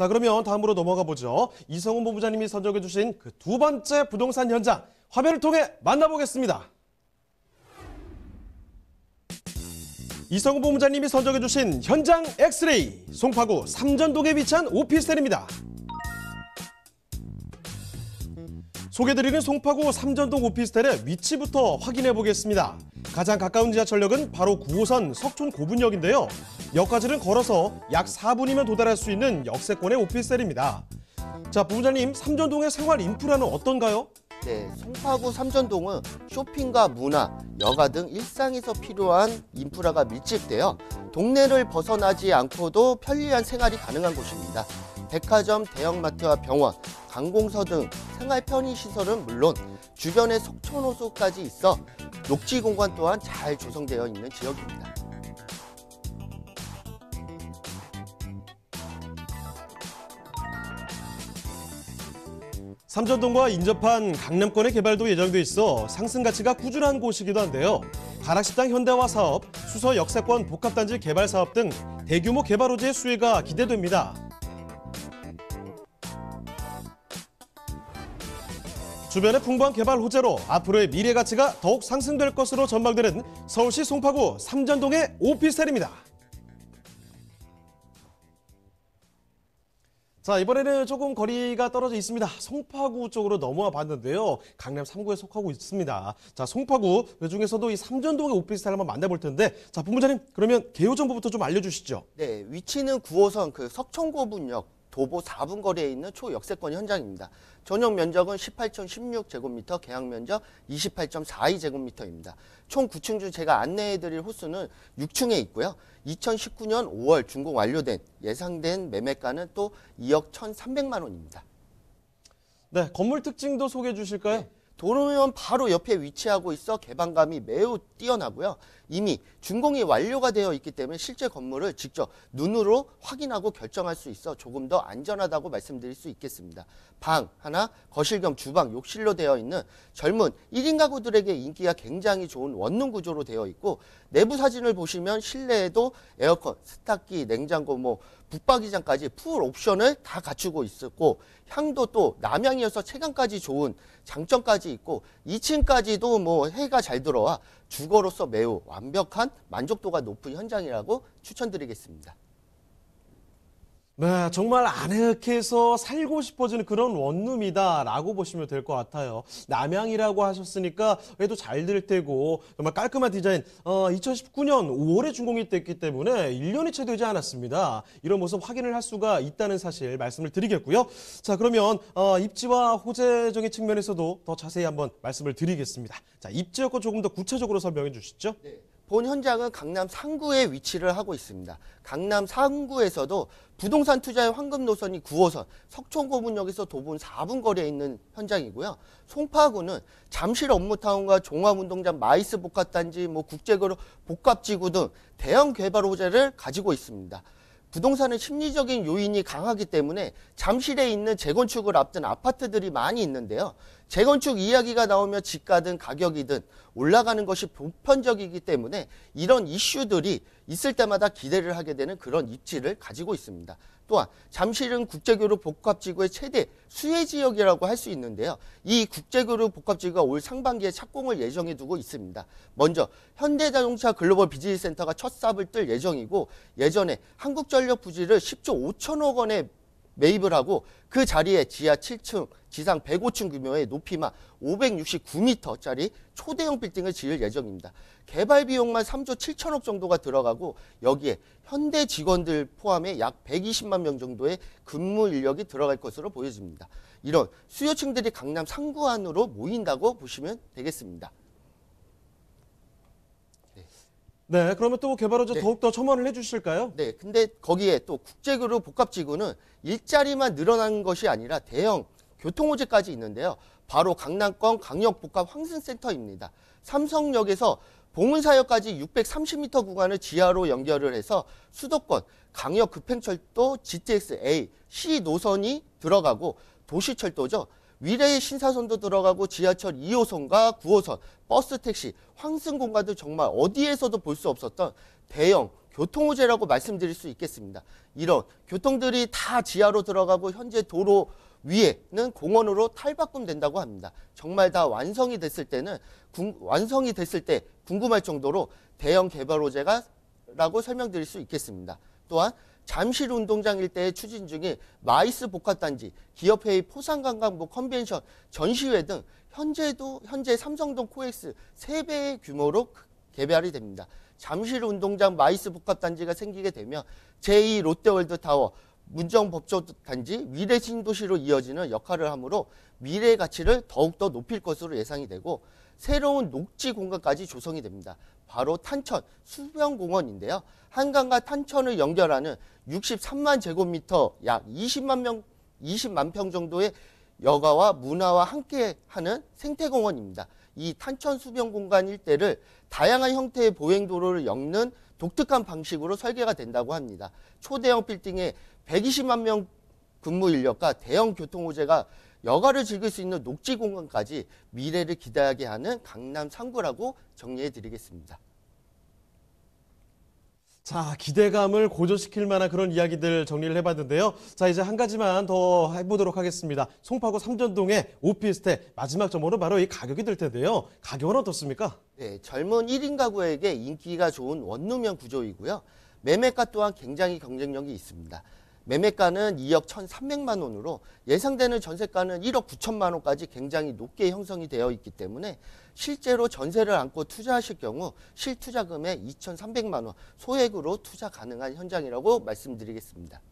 자 그러면 다음으로 넘어가 보죠. 이성훈 본부장님이 선정해 주신 그 두 번째 부동산 현장 화면을 통해 만나보겠습니다. 이성훈 본부장님이 선정해 주신 현장 엑스레이 송파구 삼전동에 위치한 오피스텔입니다. 소개드리는 송파구 삼전동 오피스텔의 위치부터 확인해 보겠습니다. 가장 가까운 지하철역은 바로 9호선 석촌 고분역인데요. 역까지는 걸어서 약 4분이면 도달할 수 있는 역세권의 오피스텔입니다. 자, 부부장님, 삼전동의 생활 인프라는 어떤가요? 네, 송파구 삼전동은 쇼핑과 문화, 여가 등 일상에서 필요한 인프라가 밀집되어 동네를 벗어나지 않고도 편리한 생활이 가능한 곳입니다. 백화점, 대형마트와 병원, 관공서 등 생활 편의시설은 물론 주변에 속초호수까지 있어 녹지공간 또한 잘 조성되어 있는 지역입니다. 삼전동과 인접한 강남권의 개발도 예정돼 있어 상승 가치가 꾸준한 곳이기도 한데요. 가락식당 현대화 사업, 수서 역세권 복합단지 개발 사업 등 대규모 개발 호재의 수혜가 기대됩니다. 주변의 풍부한 개발 호재로 앞으로의 미래 가치가 더욱 상승될 것으로 전망되는 서울시 송파구 삼전동의 오피스텔입니다. 자 이번에는 조금 거리가 떨어져 있습니다. 송파구 쪽으로 넘어와 봤는데요. 강남 3구에 속하고 있습니다. 자 송파구 그중에서도 이 삼전동의 오피스텔 한번 만나볼 텐데 자 본부장님 그러면 개요 정보부터 좀 알려주시죠. 네 위치는 9호선 그 석천고분역 도보 4분 거리에 있는 초역세권 현장입니다. 전용 면적은 18,016제곱미터, 계약 면적 28.42제곱미터입니다. 총 9층 중 제가 안내해드릴 호수는 6층에 있고요. 2019년 5월 준공 완료된 예상된 매매가는 또 2억 1,300만 원입니다. 네, 건물 특징도 소개해 주실까요? 네. 도로면 바로 옆에 위치하고 있어 개방감이 매우 뛰어나고요. 이미 준공이 완료가 되어 있기 때문에 실제 건물을 직접 눈으로 확인하고 결정할 수 있어 조금 더 안전하다고 말씀드릴 수 있겠습니다. 방 하나, 거실 겸 주방, 욕실로 되어 있는 젊은 1인 가구들에게 인기가 굉장히 좋은 원룸 구조로 되어 있고 내부 사진을 보시면 실내에도 에어컨, 스타키, 냉장고 뭐 붙박이장까지 풀 옵션을 다 갖추고 있었고 향도 또 남향이어서 체감까지 좋은 장점까지 있고 2층까지도 뭐 해가 잘 들어와 주거로서 매우 완벽한 만족도가 높은 현장이라고 추천드리겠습니다. 네, 정말 아늑해서 살고 싶어지는 그런 원룸이다라고 보시면 될 것 같아요. 남양이라고 하셨으니까 그도잘될 테고 정말 깔끔한 디자인. 어, 2019년 5월에 준공이 됐기 때문에 1년이 채 되지 않았습니다. 이런 모습 확인을 할 수가 있다는 사실 말씀을 드리겠고요. 자, 그러면 어, 입지와 호재적인 측면에서도 더 자세히 한번 말씀을 드리겠습니다. 자, 입지 여건 조금 더 구체적으로 설명해 주시죠. 네. 본 현장은 강남 3구에 위치를 하고 있습니다. 강남 3구에서도 부동산 투자의 황금 노선이 9호선 석촌고문역에서 도분 4분 거리에 있는 현장이고요. 송파구는 잠실 업무타운과 종합운동장 마이스 복합단지, 뭐 국제거로 복합지구 등 대형 개발 호재를 가지고 있습니다. 부동산은 심리적인 요인이 강하기 때문에 잠실에 있는 재건축을 앞둔 아파트들이 많이 있는데요. 재건축 이야기가 나오면 집가든 가격이든 올라가는 것이 보편적이기 때문에 이런 이슈들이 있을 때마다 기대를 하게 되는 그런 입지를 가지고 있습니다. 또한 잠실은 국제교류 복합지구의 최대 수혜 지역이라고 할 수 있는데요. 이 국제교류 복합지구가 올 상반기에 착공을 예정해 두고 있습니다. 먼저 현대자동차 글로벌 비즈니스 센터가 첫 삽을 뜰 예정이고 예전에 한국전력 부지를 10조 5천억 원에 매입을 하고 그 자리에 지하 7층, 지상 105층 규모의 높이만 569m짜리 초대형 빌딩을 지을 예정입니다. 개발 비용만 3조 7천억 정도가 들어가고 여기에 현대 직원들 포함해 약 120만 명 정도의 근무 인력이 들어갈 것으로 보여집니다. 이런 수요층들이 강남 상구 안으로 모인다고 보시면 되겠습니다. 네, 그러면 또 개발원자 네. 더욱더 첨언을 해주실까요? 네, 근데 거기에 또 국제교류 복합지구는 일자리만 늘어난 것이 아니라 대형 교통호재까지 있는데요. 바로 강남권 강력복합 황승센터입니다. 삼성역에서 봉은사역까지 630m 구간을 지하로 연결을 해서 수도권 강역 급행철도 GTX-A C 노선이 들어가고 도시철도죠. 위례의 신사선도 들어가고 지하철 2호선과 9호선, 버스, 택시, 환승공간도 정말 어디에서도 볼 수 없었던 대형 교통호재라고 말씀드릴 수 있겠습니다. 이런 교통들이 다 지하로 들어가고 현재 도로 위에는 공원으로 탈바꿈된다고 합니다. 정말 다 완성이 됐을 때는 궁, 완성이 됐을 때 궁금할 정도로 대형 개발 호재가 라고 설명드릴 수 있겠습니다. 또한 잠실 운동장 일대에 추진 중인 마이스 복합단지, 기업회의 포상관광부 컨벤션, 전시회 등 현재도 현재 삼성동 코엑스 3배의 규모로 개발이 됩니다. 잠실 운동장 마이스 복합단지가 생기게 되면 제2 롯데월드 타워, 문정법조단지 미래 신도시로 이어지는 역할을 하므로 미래의 가치를 더욱더 높일 것으로 예상이 되고 새로운 녹지 공간까지 조성이 됩니다. 바로 탄천 수변공원인데요. 한강과 탄천을 연결하는 63만 제곱미터 약 20만 명 20만 평 정도의 여가와 문화와 함께하는 생태공원입니다. 이 탄천 수변 공간 일대를 다양한 형태의 보행 도로를 엮는 독특한 방식으로 설계가 된다고 합니다. 초대형 빌딩에 120만 명 근무 인력과 대형 교통 호재가 여가를 즐길 수 있는 녹지 공간까지 미래를 기대하게 하는 강남 3구라고 정리해 드리겠습니다. 자, 기대감을 고조시킬 만한 그런 이야기들 정리를 해봤는데요. 자, 이제 한 가지만 더 해보도록 하겠습니다. 송파구 삼전동의 오피스텔 마지막 점으로 바로 이 가격이 될 텐데요. 가격은 어떻습니까? 네, 젊은 1인 가구에게 인기가 좋은 원룸형 구조이고요. 매매가 또한 굉장히 경쟁력이 있습니다. 매매가는 2억 1,300만 원으로 예상되는 전세가는 1억 9천만 원까지 굉장히 높게 형성이 되어 있기 때문에 실제로 전세를 안고 투자하실 경우 실투자금의 2,300만 원 소액으로 투자 가능한 현장이라고 말씀드리겠습니다.